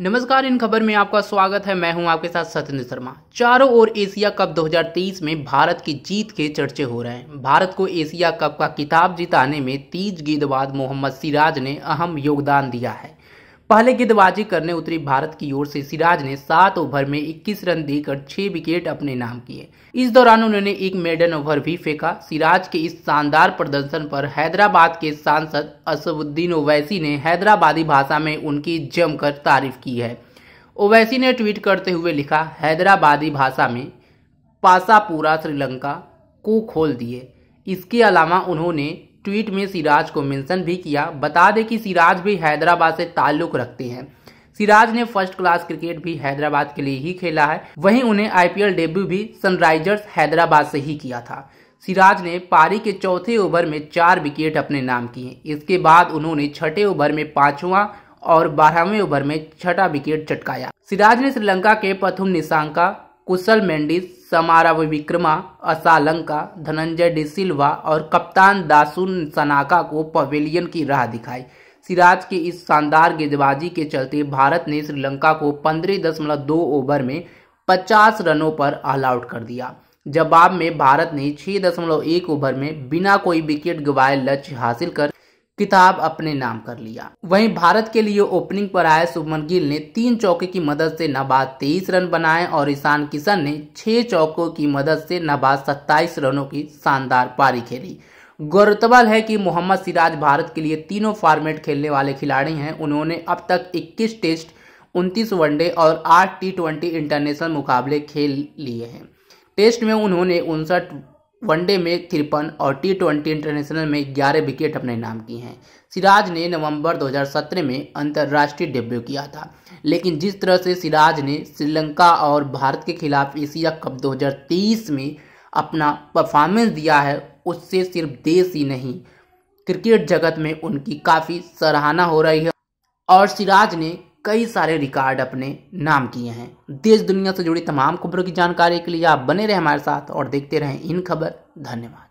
नमस्कार इन खबर में आपका स्वागत है मैं हूं आपके साथ सत्येंद्र शर्मा चारों ओर एशिया कप 2023 में भारत की जीत के चर्चे हो रहे हैं भारत को एशिया कप का किताब जिताने में तीज गेंदबाज मोहम्मद सिराज ने अहम योगदान दिया है पहले गेंदबाजी करने उतरी भारत की ओर से सिराज ने सात ओवर में 21 रन देकर छह विकेट अपने नाम किए इस दौरान उन्होंने एक मेडन ओवर भी फेंका सिराज के इस शानदार प्रदर्शन पर हैदराबाद के सांसद असदुद्दीन ओवैसी ने हैदराबादी भाषा में उनकी जमकर तारीफ की है ओवैसी ने ट्वीट करते हुए लिखा हैदराबादी भाषा में पासापुरा श्रीलंका को खोल दिए इसके अलावा उन्होंने ट्वीट में सिराज को मेंशन भी किया बता दें कि सिराज भी हैदराबाद से ताल्लुक रखते हैं सिराज ने फर्स्ट क्लास क्रिकेट भी हैदराबाद के लिए ही खेला है वहीं उन्हें आईपीएल डेब्यू भी सनराइजर्स हैदराबाद से ही किया था सिराज ने पारी के चौथे ओवर में चार विकेट अपने नाम किए इसके बाद उन्होंने छठे ओवर में पांचवा और बारहवें ओवर में छठा विकेट चटकाया सिराज ने श्रीलंका के प्रथम निशांका कुशल मेंडिस समारा विक्रमा असालंका धनंजय डिसिल्वा और कप्तान दासुन सनाका को पवेलियन की राह दिखाई सिराज की इस शानदार गेंदबाजी के चलते भारत ने श्रीलंका को पंद्रह दशमलव दो ओवर में पचास रनों पर ऑल आउट कर दिया जवाब में भारत ने छः दशमलव एक ओवर में बिना कोई विकेट गवाए लक्ष्य हासिल कर किताब अपने नाम कर लिया वहीं भारत के लिए ओपनिंग पर आए सुमन गिल ने तीन चौके की मदद से नबाद तेईस रन बनाए और ईशान किशन ने छह चौकों की मदद से नबाद सत्ताईस रनों की शानदार पारी खेली गौरतबल है कि मोहम्मद सिराज भारत के लिए तीनों फॉर्मेट खेलने वाले खिलाड़ी हैं उन्होंने अब तक 21 टेस्ट 29 वनडे और 8 टी इंटरनेशनल मुकाबले खेल लिए हैं टेस्ट में उन्होंने उनसठ वनडे में तिरपन और टी ट्वेंटी इंटरनेशनल में 11 विकेट अपने नाम की हैं सिराज ने नवंबर 2017 में अंतर्राष्ट्रीय डेब्यू किया था लेकिन जिस तरह से सिराज ने श्रीलंका और भारत के खिलाफ एशिया कप 2023 में अपना परफॉर्मेंस दिया है उससे सिर्फ देश ही नहीं क्रिकेट जगत में उनकी काफ़ी सराहना हो रही है और सिराज ने कई सारे रिकॉर्ड अपने नाम किए हैं देश दुनिया से जुड़ी तमाम खबरों की जानकारी के लिए आप बने रहें हमारे साथ और देखते रहें इन खबर धन्यवाद